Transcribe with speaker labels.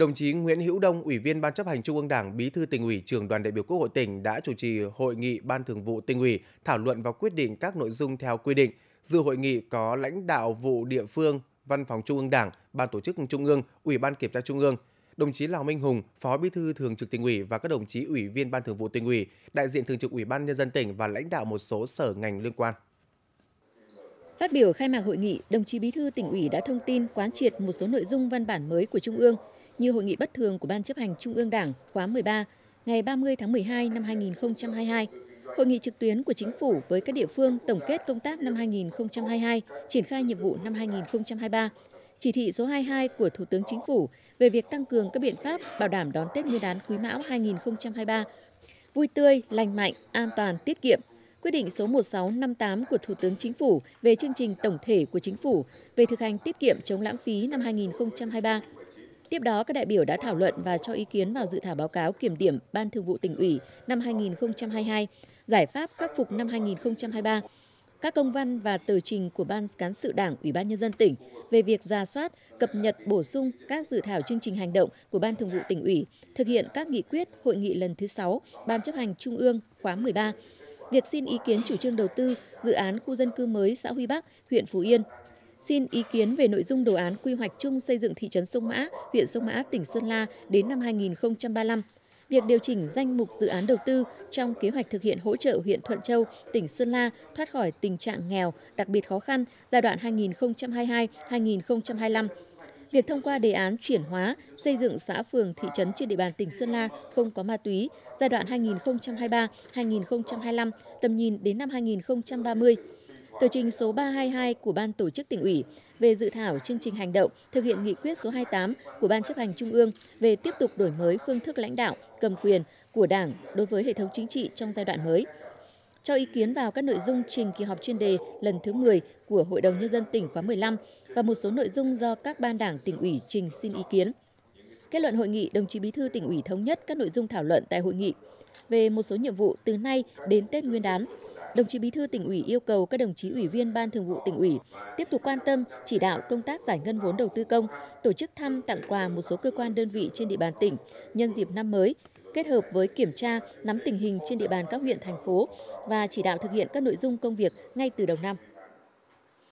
Speaker 1: Đồng chí Nguyễn Hữu Đông, Ủy viên Ban chấp hành Trung ương Đảng, Bí thư tỉnh ủy, trưởng đoàn đại biểu Quốc hội tỉnh đã chủ trì hội nghị Ban thường vụ tỉnh ủy thảo luận và quyết định các nội dung theo quy định. Dự hội nghị có lãnh đạo vụ địa phương, Văn phòng Trung ương Đảng, Ban tổ chức Trung ương, Ủy ban Kiểm tra Trung ương, đồng chí Lào Minh Hùng, Phó Bí thư Thường trực Tỉnh ủy và các đồng chí ủy viên Ban Thường vụ Tỉnh ủy, đại diện Thường trực Ủy ban nhân dân tỉnh và lãnh đạo một số sở ngành liên quan.
Speaker 2: Phát biểu khai mạc hội nghị, đồng chí Bí thư Tỉnh ủy đã thông tin quán triệt một số nội dung văn bản mới của Trung ương như hội nghị bất thường của Ban chấp hành Trung ương Đảng khóa 13 ngày 30 tháng 12 năm 2022, hội nghị trực tuyến của chính phủ với các địa phương tổng kết công tác năm 2022, triển khai nhiệm vụ năm 2023, chỉ thị số 22 của Thủ tướng Chính phủ về việc tăng cường các biện pháp bảo đảm đón Tết Nguyên đán Quý Mão 2023 vui tươi, lành mạnh, an toàn, tiết kiệm. Quyết định số 1658 của Thủ tướng Chính phủ về chương trình tổng thể của Chính phủ về thực hành tiết kiệm chống lãng phí năm 2023 Tiếp đó, các đại biểu đã thảo luận và cho ý kiến vào dự thảo báo cáo kiểm điểm Ban Thường vụ tỉnh ủy năm 2022, giải pháp khắc phục năm 2023, các công văn và tờ trình của Ban Cán sự Đảng, Ủy ban Nhân dân tỉnh về việc ra soát, cập nhật, bổ sung các dự thảo chương trình hành động của Ban Thường vụ tỉnh ủy, thực hiện các nghị quyết hội nghị lần thứ 6 Ban chấp hành Trung ương khóa 13, việc xin ý kiến chủ trương đầu tư dự án khu dân cư mới xã Huy Bắc, huyện Phú Yên xin ý kiến về nội dung đồ án quy hoạch chung xây dựng thị trấn Sông Mã, huyện Sông Mã, tỉnh Sơn La đến năm 2035 việc điều chỉnh danh mục dự án đầu tư trong kế hoạch thực hiện hỗ trợ huyện Thuận Châu, tỉnh Sơn La thoát khỏi tình trạng nghèo đặc biệt khó khăn giai đoạn 2022-2025. Việc thông qua đề án chuyển hóa xây dựng xã phường thị trấn trên địa bàn tỉnh Sơn La không có ma túy giai đoạn 2023-2025, tầm nhìn đến năm 2030 Tờ trình số 322 của Ban tổ chức tỉnh ủy về dự thảo chương trình hành động thực hiện nghị quyết số 28 của Ban chấp hành Trung ương về tiếp tục đổi mới phương thức lãnh đạo, cầm quyền của Đảng đối với hệ thống chính trị trong giai đoạn mới. Cho ý kiến vào các nội dung trình kỳ họp chuyên đề lần thứ 10 của Hội đồng Nhân dân tỉnh khóa 15 và một số nội dung do các ban đảng tỉnh ủy trình xin ý kiến. Kết luận hội nghị, đồng chí Bí thư tỉnh ủy thống nhất các nội dung thảo luận tại hội nghị về một số nhiệm vụ từ nay đến Tết Nguyên đán. Đồng chí Bí thư tỉnh ủy yêu cầu các đồng chí ủy viên Ban Thường vụ tỉnh ủy tiếp tục quan tâm chỉ đạo công tác giải ngân vốn đầu tư công, tổ chức thăm tặng quà một số cơ quan đơn vị trên địa bàn tỉnh nhân dịp năm mới, kết hợp với kiểm tra, nắm tình hình trên địa bàn các huyện thành phố và chỉ đạo thực hiện các nội dung công việc ngay từ đầu năm.